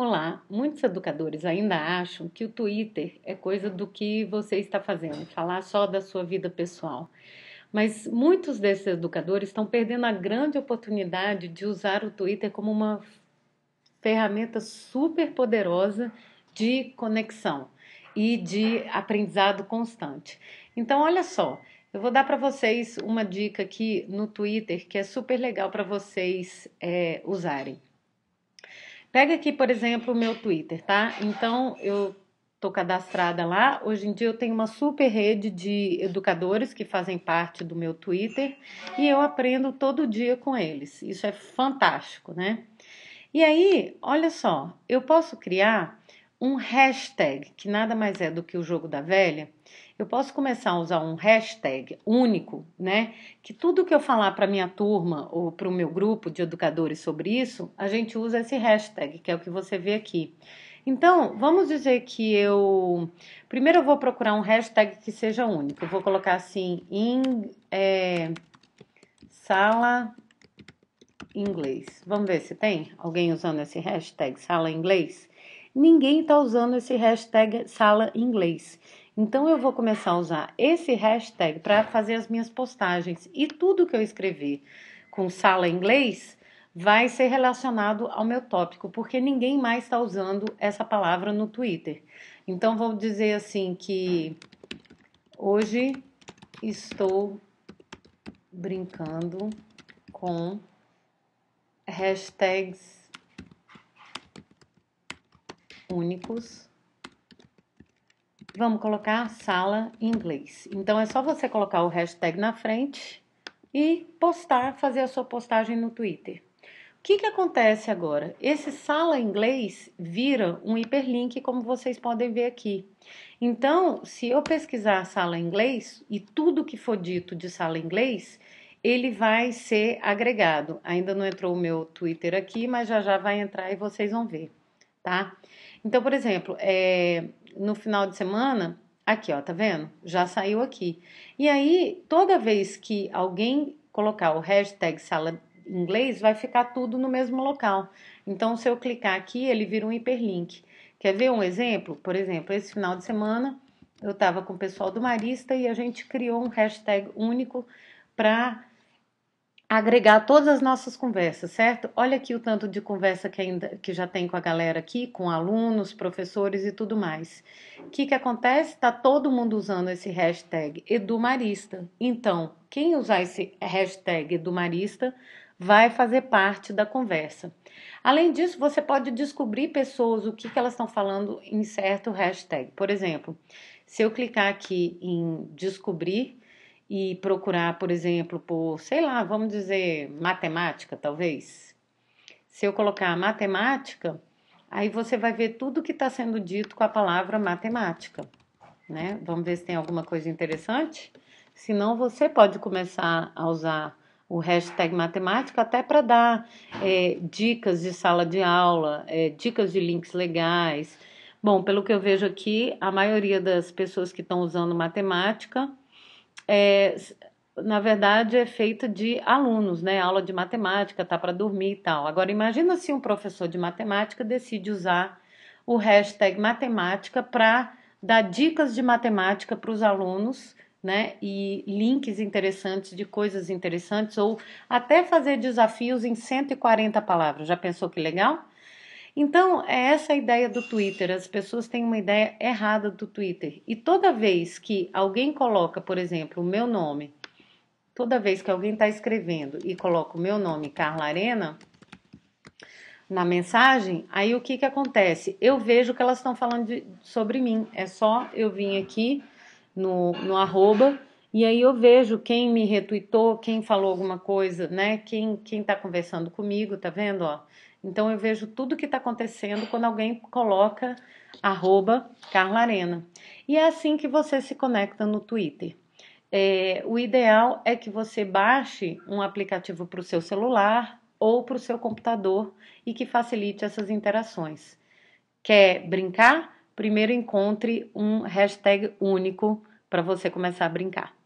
Olá, muitos educadores ainda acham que o Twitter é coisa do que você está fazendo, falar só da sua vida pessoal. Mas muitos desses educadores estão perdendo a grande oportunidade de usar o Twitter como uma ferramenta super poderosa de conexão e de aprendizado constante. Então, olha só, eu vou dar para vocês uma dica aqui no Twitter que é super legal para vocês é, usarem. Pega aqui, por exemplo, o meu Twitter, tá? Então, eu tô cadastrada lá. Hoje em dia eu tenho uma super rede de educadores que fazem parte do meu Twitter e eu aprendo todo dia com eles. Isso é fantástico, né? E aí, olha só, eu posso criar um hashtag, que nada mais é do que o jogo da velha, eu posso começar a usar um hashtag único, né? Que tudo que eu falar para minha turma ou para o meu grupo de educadores sobre isso, a gente usa esse hashtag, que é o que você vê aqui. Então, vamos dizer que eu. Primeiro, eu vou procurar um hashtag que seja único. Eu vou colocar assim: em é, sala inglês. Vamos ver se tem alguém usando esse hashtag sala inglês ninguém está usando esse hashtag sala inglês. Então eu vou começar a usar esse hashtag para fazer as minhas postagens e tudo que eu escrever com sala inglês vai ser relacionado ao meu tópico, porque ninguém mais está usando essa palavra no Twitter. Então vou dizer assim que hoje estou brincando com hashtags únicos. Vamos colocar sala inglês. Então é só você colocar o hashtag na frente e postar, fazer a sua postagem no Twitter. O que, que acontece agora? Esse sala inglês vira um hiperlink, como vocês podem ver aqui. Então, se eu pesquisar sala inglês e tudo que for dito de sala inglês, ele vai ser agregado. Ainda não entrou o meu Twitter aqui, mas já já vai entrar e vocês vão ver tá? Então, por exemplo, é, no final de semana, aqui ó, tá vendo? Já saiu aqui. E aí, toda vez que alguém colocar o hashtag sala inglês, vai ficar tudo no mesmo local. Então, se eu clicar aqui, ele vira um hiperlink. Quer ver um exemplo? Por exemplo, esse final de semana eu estava com o pessoal do Marista e a gente criou um hashtag único para agregar todas as nossas conversas, certo? Olha aqui o tanto de conversa que, ainda, que já tem com a galera aqui, com alunos, professores e tudo mais. O que, que acontece? Está todo mundo usando esse hashtag edumarista. Então, quem usar esse hashtag edumarista vai fazer parte da conversa. Além disso, você pode descobrir pessoas, o que, que elas estão falando em certo hashtag. Por exemplo, se eu clicar aqui em descobrir, e procurar, por exemplo, por, sei lá, vamos dizer, matemática, talvez. Se eu colocar matemática, aí você vai ver tudo que está sendo dito com a palavra matemática, né? Vamos ver se tem alguma coisa interessante. Se não, você pode começar a usar o hashtag matemática até para dar é, dicas de sala de aula, é, dicas de links legais. Bom, pelo que eu vejo aqui, a maioria das pessoas que estão usando matemática é, na verdade, é feita de alunos, né? Aula de matemática, tá para dormir e tal. Agora, imagina se um professor de matemática decide usar o hashtag matemática para dar dicas de matemática para os alunos, né? E links interessantes de coisas interessantes, ou até fazer desafios em 140 palavras. Já pensou que legal? Então, é essa a ideia do Twitter. As pessoas têm uma ideia errada do Twitter. E toda vez que alguém coloca, por exemplo, o meu nome, toda vez que alguém está escrevendo e coloca o meu nome, Carla Arena, na mensagem, aí o que, que acontece? Eu vejo que elas estão falando de, sobre mim. É só eu vir aqui no, no arroba e aí eu vejo quem me retuitou, quem falou alguma coisa, né? Quem, quem tá conversando comigo, tá vendo? Ó, então eu vejo tudo que está acontecendo quando alguém coloca arroba Carla Arena. E é assim que você se conecta no Twitter. É, o ideal é que você baixe um aplicativo para o seu celular ou para o seu computador e que facilite essas interações. Quer brincar? Primeiro encontre um hashtag único para você começar a brincar.